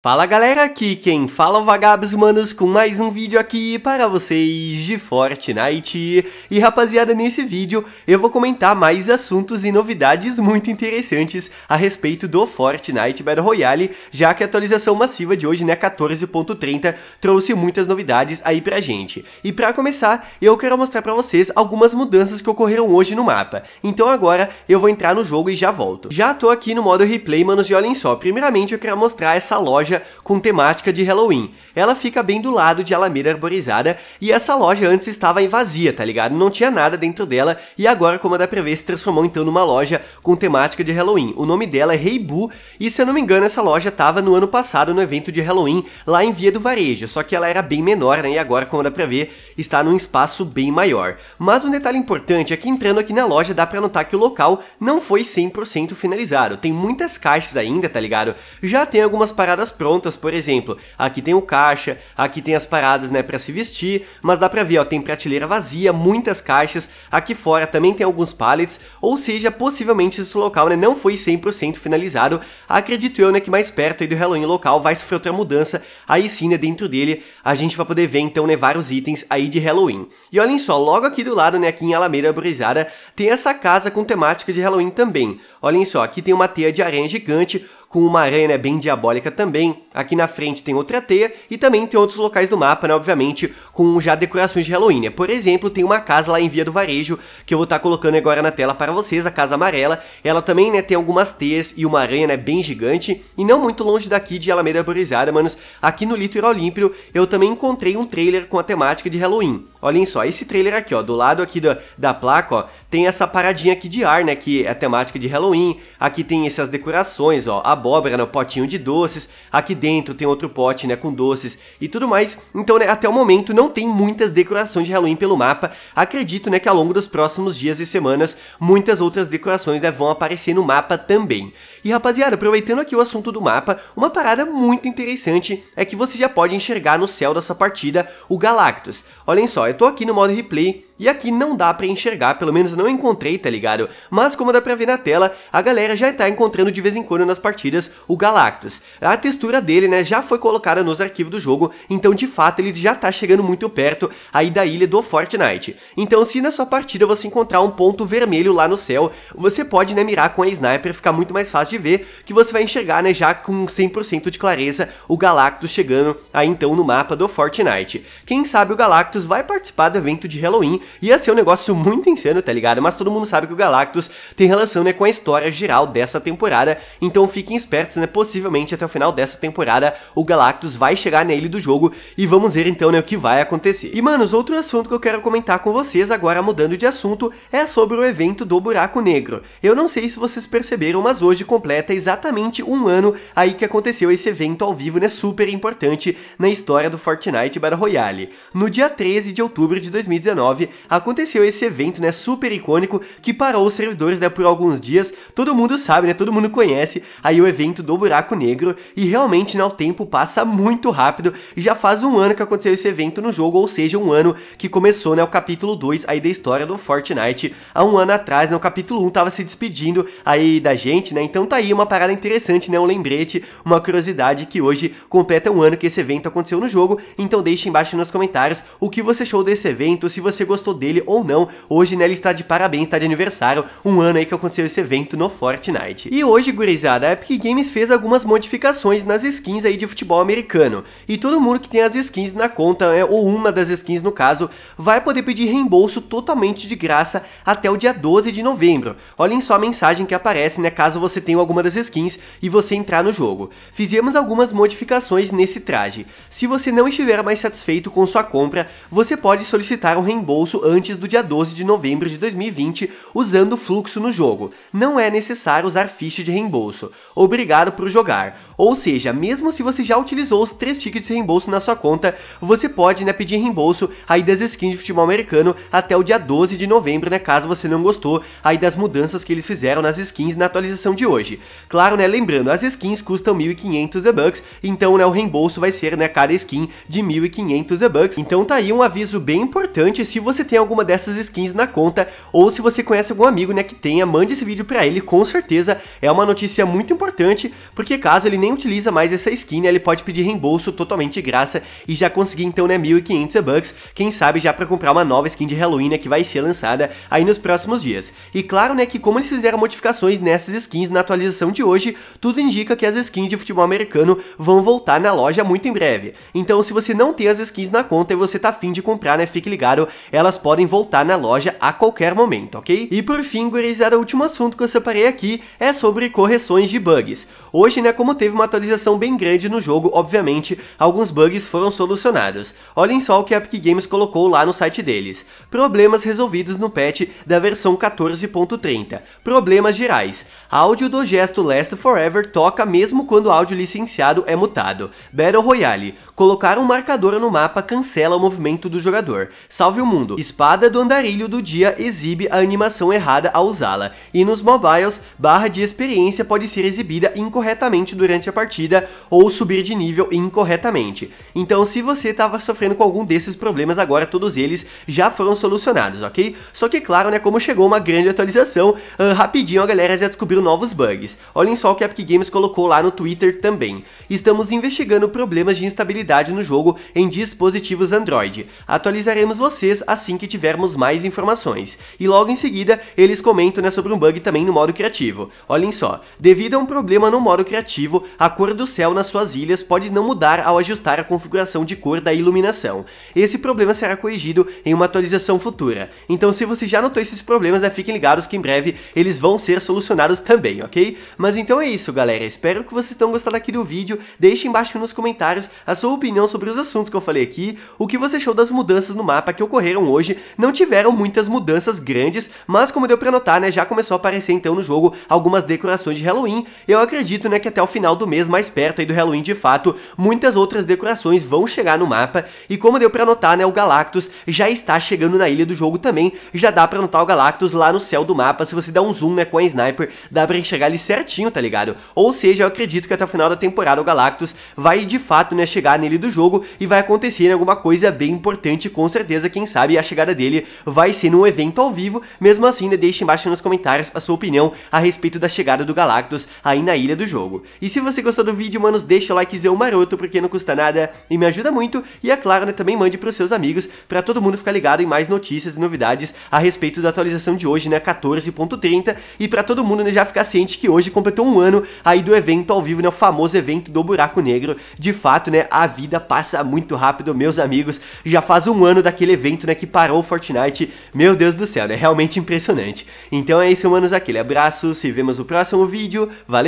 Fala galera, aqui quem fala é o Vagabos Manos com mais um vídeo aqui para vocês de Fortnite. E rapaziada, nesse vídeo eu vou comentar mais assuntos e novidades muito interessantes a respeito do Fortnite Battle Royale, já que a atualização massiva de hoje, né, 14.30, trouxe muitas novidades aí pra gente. E pra começar, eu quero mostrar pra vocês algumas mudanças que ocorreram hoje no mapa. Então agora eu vou entrar no jogo e já volto. Já tô aqui no modo replay, manos, e olhem só, primeiramente eu quero mostrar essa loja loja com temática de Halloween. Ela fica bem do lado de Alameda Arborizada e essa loja antes estava em vazia, tá ligado? Não tinha nada dentro dela e agora, como dá pra ver, se transformou então numa loja com temática de Halloween. O nome dela é Reibu e, se eu não me engano, essa loja estava no ano passado no evento de Halloween lá em Via do Varejo, só que ela era bem menor, né? E agora, como dá pra ver, está num espaço bem maior. Mas um detalhe importante é que entrando aqui na loja dá pra notar que o local não foi 100% finalizado. Tem muitas caixas ainda, tá ligado? Já tem algumas paradas prontas, por exemplo. Aqui tem o caixa, aqui tem as paradas, né, para se vestir, mas dá para ver, ó, tem prateleira vazia, muitas caixas, aqui fora também tem alguns pallets, ou seja, possivelmente esse local, né, não foi 100% finalizado. Acredito eu, né, que mais perto aí do Halloween local vai sofrer outra mudança, aí sim, né, dentro dele a gente vai poder ver, então, né, os itens aí de Halloween. E olhem só, logo aqui do lado, né, aqui em Alameda Brujada, tem essa casa com temática de Halloween também. Olhem só, aqui tem uma teia de aranha gigante com uma aranha né, bem diabólica também. Aqui na frente tem outra teia e também tem outros locais do mapa, né, obviamente, com já decorações de Halloween. Né? Por exemplo, tem uma casa lá em Via do Varejo, que eu vou estar tá colocando agora na tela para vocês, a Casa Amarela. Ela também né, tem algumas teias e uma aranha né, bem gigante, e não muito longe daqui de Alameda Arborizada, manos. Aqui no Litoral Límpido, eu também encontrei um trailer com a temática de Halloween. Olhem só, esse trailer aqui, ó, do lado aqui da, da placa, ó, tem essa paradinha aqui de ar, né, que é a temática de Halloween. Aqui tem essas decorações, ó, a abóbora, né, o potinho de doces, aqui dentro tem outro pote, né, com doces e tudo mais. Então, né, até o momento não tem muitas decorações de Halloween pelo mapa. Acredito, né, que ao longo dos próximos dias e semanas, muitas outras decorações, né, vão aparecer no mapa também. E, rapaziada, aproveitando aqui o assunto do mapa, uma parada muito interessante é que você já pode enxergar no céu dessa partida o Galactus. Olhem só, eu tô aqui no modo replay e aqui não dá pra enxergar, pelo menos não encontrei, tá ligado? Mas como dá pra ver na tela, a galera já tá encontrando de vez em quando nas partidas partidas, o Galactus. A textura dele, né, já foi colocada nos arquivos do jogo, então de fato ele já tá chegando muito perto aí da ilha do Fortnite. Então se na sua partida você encontrar um ponto vermelho lá no céu, você pode, né, mirar com a Sniper, fica muito mais fácil de ver, que você vai enxergar, né, já com 100% de clareza o Galactus chegando aí então no mapa do Fortnite. Quem sabe o Galactus vai participar do evento de Halloween, ia ser um negócio muito insano, tá ligado? Mas todo mundo sabe que o Galactus tem relação, né, com a história geral dessa temporada, então fiquem espertos, né? Possivelmente até o final dessa temporada o Galactus vai chegar na ilha do jogo e vamos ver então né, o que vai acontecer. E manos, outro assunto que eu quero comentar com vocês agora mudando de assunto é sobre o evento do Buraco Negro. Eu não sei se vocês perceberam, mas hoje completa exatamente um ano aí que aconteceu esse evento ao vivo, né? Super importante na história do Fortnite Battle Royale. No dia 13 de outubro de 2019 aconteceu esse evento, né? Super icônico que parou os servidores né, por alguns dias. Todo mundo sabe, né? Todo mundo conhece aí o evento do Buraco Negro e realmente não, né, o tempo passa muito rápido e já faz um ano que aconteceu esse evento no jogo, ou seja, um ano que começou né, o capítulo 2 aí da história do Fortnite. Há um ano atrás, né, o capítulo 1 um tava se despedindo aí da gente, né, então tá aí uma parada interessante, né, um lembrete, uma curiosidade que hoje completa um ano que esse evento aconteceu no jogo, então deixe embaixo nos comentários o que você achou desse evento, se você gostou dele ou não. Hoje, né, ele está de parabéns, está de aniversário, um ano aí que aconteceu esse evento no Fortnite. E hoje, gurizada, a é Epic Games fez algumas modificações nas skins aí de futebol americano, e todo mundo que tem as skins na conta, né, ou uma das skins no caso, vai poder pedir reembolso totalmente de graça até o dia 12 de novembro. Olhem só a mensagem que aparece, né, caso você tenha alguma das skins e você entrar no jogo. Fizemos algumas modificações nesse traje. Se você não estiver mais satisfeito com sua compra, você pode solicitar um reembolso antes do dia 12 de novembro de 2020 usando fluxo no jogo. Não é necessário usar ficha de reembolso obrigado por jogar. Ou seja, mesmo se você já utilizou os três tickets de reembolso na sua conta, você pode né, pedir reembolso aí das skins de futebol americano até o dia 12 de novembro, né, caso você não gostou aí das mudanças que eles fizeram nas skins na atualização de hoje. Claro, né, lembrando, as skins custam 1.500 bucks então né, o reembolso vai ser né, cada skin de 1.500 bucks Então tá aí um aviso bem importante se você tem alguma dessas skins na conta ou se você conhece algum amigo né, que tenha, mande esse vídeo para ele, com certeza é uma notícia muito importante importante, porque caso ele nem utiliza mais essa skin, né, ele pode pedir reembolso totalmente de graça e já conseguir então né, 1.500 bucks, quem sabe já para comprar uma nova skin de Halloween né, que vai ser lançada aí nos próximos dias. E claro né, que como eles fizeram modificações nessas skins na atualização de hoje, tudo indica que as skins de futebol americano vão voltar na loja muito em breve. Então se você não tem as skins na conta e você tá afim de comprar, né, fique ligado, elas podem voltar na loja a qualquer momento, ok? E por fim, gurizada, o último assunto que eu separei aqui é sobre correções de bug bugs. Hoje, né, como teve uma atualização bem grande no jogo, obviamente, alguns bugs foram solucionados. Olhem só o que a Epic Games colocou lá no site deles. Problemas resolvidos no patch da versão 14.30. Problemas gerais. Áudio do gesto Last Forever toca mesmo quando o áudio licenciado é mutado. Battle Royale. Colocar um marcador no mapa cancela o movimento do jogador. Salve o mundo. Espada do andarilho do dia exibe a animação errada ao usá-la. E nos mobiles, barra de experiência pode ser exibida recebida incorretamente durante a partida ou subir de nível incorretamente. Então se você estava sofrendo com algum desses problemas agora, todos eles já foram solucionados, ok? Só que claro, né, como chegou uma grande atualização, uh, rapidinho a galera já descobriu novos bugs. Olhem só o que a Epic Games colocou lá no Twitter também. Estamos investigando problemas de instabilidade no jogo em dispositivos Android. Atualizaremos vocês assim que tivermos mais informações. E logo em seguida, eles comentam né, sobre um bug também no modo criativo. Olhem só, devido a um problema problema no modo criativo, a cor do céu nas suas ilhas pode não mudar ao ajustar a configuração de cor da iluminação. Esse problema será corrigido em uma atualização futura. Então se você já notou esses problemas, né, fiquem ligados que em breve eles vão ser solucionados também, ok? Mas então é isso, galera. Espero que vocês tenham gostado aqui do vídeo. Deixe embaixo nos comentários a sua opinião sobre os assuntos que eu falei aqui, o que você achou das mudanças no mapa que ocorreram hoje. Não tiveram muitas mudanças grandes, mas como deu pra notar, né, já começou a aparecer então no jogo algumas decorações de Halloween eu acredito né, que até o final do mês, mais perto aí do Halloween de fato, muitas outras decorações vão chegar no mapa, e como deu pra notar, né, o Galactus já está chegando na ilha do jogo também, já dá pra notar o Galactus lá no céu do mapa, se você der um zoom né, com a Sniper, dá pra enxergar ele certinho, tá ligado? Ou seja, eu acredito que até o final da temporada o Galactus vai de fato né, chegar nele do jogo, e vai acontecer né, alguma coisa bem importante, com certeza, quem sabe a chegada dele vai ser num evento ao vivo, mesmo assim, né, deixe embaixo nos comentários a sua opinião a respeito da chegada do Galactus aí aí na ilha do jogo. E se você gostou do vídeo, manos, deixa o likezão maroto, porque não custa nada e me ajuda muito. E é claro, né, também mande pros seus amigos, para todo mundo ficar ligado em mais notícias e novidades a respeito da atualização de hoje, né, 14.30. E para todo mundo, né, já ficar ciente que hoje completou um ano aí do evento ao vivo, né, o famoso evento do Buraco Negro. De fato, né, a vida passa muito rápido, meus amigos. Já faz um ano daquele evento, né, que parou o Fortnite. Meu Deus do céu, é né, realmente impressionante. Então é isso, manos, aquele abraço, se vemos no próximo vídeo, valeu!